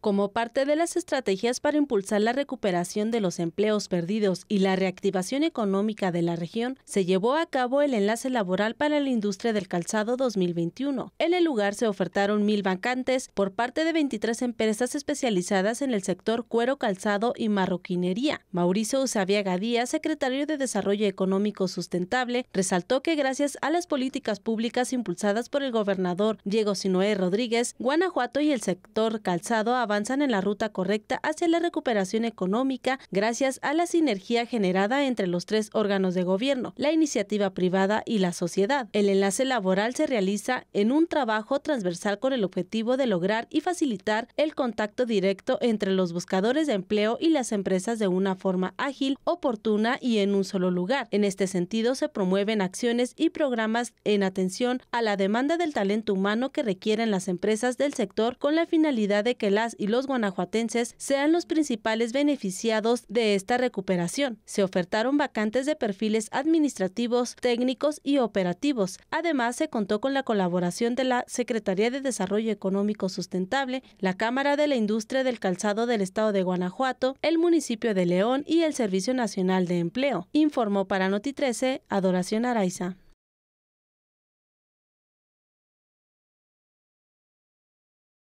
Como parte de las estrategias para impulsar la recuperación de los empleos perdidos y la reactivación económica de la región, se llevó a cabo el enlace laboral para la industria del calzado 2021. En el lugar se ofertaron mil vacantes por parte de 23 empresas especializadas en el sector cuero, calzado y marroquinería. Mauricio Usabiaga Díaz, secretario de Desarrollo Económico Sustentable, resaltó que gracias a las políticas públicas impulsadas por el gobernador Diego Sinoé Rodríguez, Guanajuato y el sector calzado avanzan en la ruta correcta hacia la recuperación económica gracias a la sinergia generada entre los tres órganos de gobierno, la iniciativa privada y la sociedad. El enlace laboral se realiza en un trabajo transversal con el objetivo de lograr y facilitar el contacto directo entre los buscadores de empleo y las empresas de una forma ágil, oportuna y en un solo lugar. En este sentido, se promueven acciones y programas en atención a la demanda del talento humano que requieren las empresas del sector con la finalidad de que las y los guanajuatenses sean los principales beneficiados de esta recuperación. Se ofertaron vacantes de perfiles administrativos, técnicos y operativos. Además, se contó con la colaboración de la Secretaría de Desarrollo Económico Sustentable, la Cámara de la Industria del Calzado del Estado de Guanajuato, el municipio de León y el Servicio Nacional de Empleo, informó para Noti 13 Adoración Araiza.